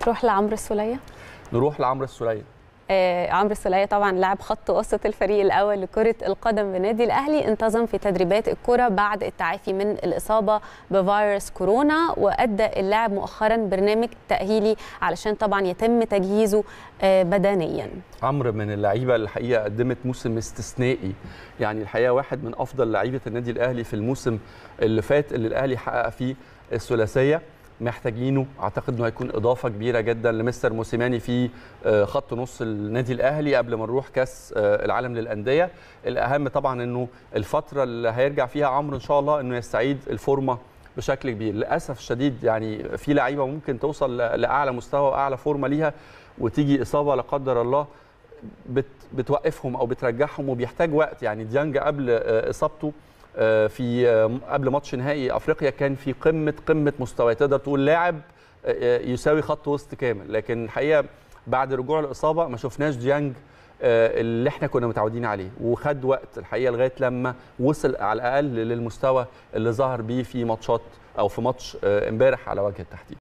تروح لعمرو السوليه نروح لعمرو السوليه آه عمرو السوليه طبعا لاعب خط وسط الفريق الاول لكره القدم بالنادي الاهلي انتظم في تدريبات الكره بعد التعافي من الاصابه بفيروس كورونا وادى اللاعب مؤخرا برنامج تاهيلي علشان طبعا يتم تجهيزه آه بدنيا عمرو من اللعيبه الحقيقه قدمت موسم استثنائي يعني الحقيقه واحد من افضل لعيبه النادي الاهلي في الموسم اللي فات اللي الاهلي حقق فيه الثلاثيه محتاجينه اعتقد انه هيكون اضافه كبيره جدا لمستر موسيماني في آه، خط نص النادي الاهلي قبل ما نروح كاس آه، العالم للانديه الاهم طبعا انه الفتره اللي هيرجع فيها عمرو ان شاء الله انه يستعيد الفورمه بشكل كبير للاسف الشديد يعني في لعيبه ممكن توصل لاعلى مستوى واعلى فورمه ليها وتيجي اصابه لا قدر الله بتوقفهم او بترجعهم وبيحتاج وقت يعني ديانج قبل آه، اصابته آه، في آه، قبل ماتش نهائي افريقيا كان في قمه قمه مستوى تقدر تقول لاعب آه، يساوي خط وسط كامل لكن الحقيقه بعد رجوع الاصابه ما شفناش ديانج اللي احنا كنا متعودين عليه وخد وقت الحقيقه لغايه لما وصل على الاقل للمستوى اللي ظهر بيه في ماتشات او في ماتش امبارح على وجه التحديد